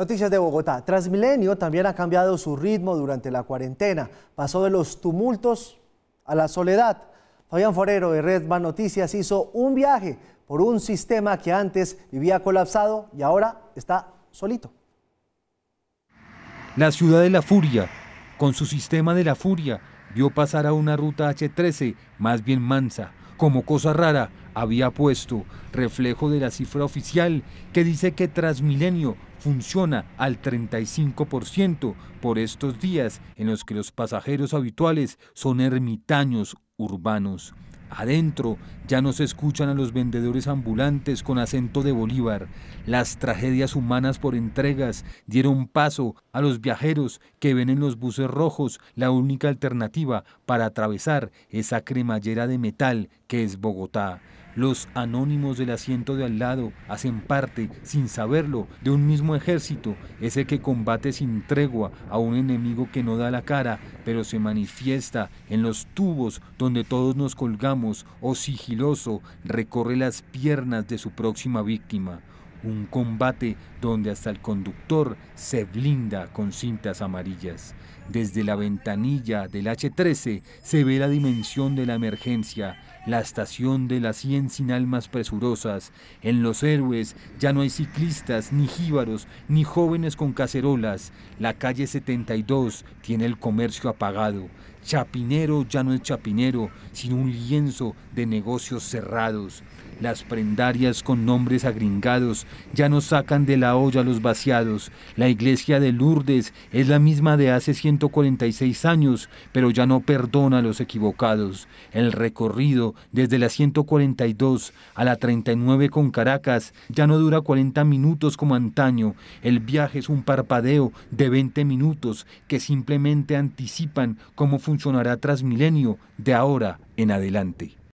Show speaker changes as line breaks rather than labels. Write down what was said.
Noticias de Bogotá. Transmilenio también ha cambiado su ritmo durante la cuarentena. Pasó de los tumultos a la soledad. Fabián Forero de Redman Noticias hizo un viaje por un sistema que antes vivía colapsado y ahora está solito.
La ciudad de la furia, con su sistema de la furia, vio pasar a una ruta H13 más bien mansa, como cosa rara, había puesto reflejo de la cifra oficial que dice que Transmilenio funciona al 35% por estos días en los que los pasajeros habituales son ermitaños urbanos. Adentro ya no se escuchan a los vendedores ambulantes con acento de Bolívar. Las tragedias humanas por entregas dieron paso a los viajeros que ven en los buses rojos la única alternativa para atravesar esa cremallera de metal que es Bogotá. Los anónimos del asiento de al lado hacen parte, sin saberlo, de un mismo ejército, ese que combate sin tregua a un enemigo que no da la cara, pero se manifiesta en los tubos donde todos nos colgamos o oh sigiloso recorre las piernas de su próxima víctima un combate donde hasta el conductor se blinda con cintas amarillas. Desde la ventanilla del H-13 se ve la dimensión de la emergencia, la estación de las 100 sin almas presurosas. En los héroes ya no hay ciclistas, ni jíbaros, ni jóvenes con cacerolas. La calle 72 tiene el comercio apagado. Chapinero ya no es chapinero, sino un lienzo de negocios cerrados. Las prendarias con nombres agringados ya no sacan de la olla los vaciados. La iglesia de Lourdes es la misma de hace 146 años, pero ya no perdona a los equivocados. El recorrido desde la 142 a la 39 con Caracas ya no dura 40 minutos como antaño. El viaje es un parpadeo de 20 minutos que simplemente anticipan cómo funciona funcionará tras milenio de ahora en adelante.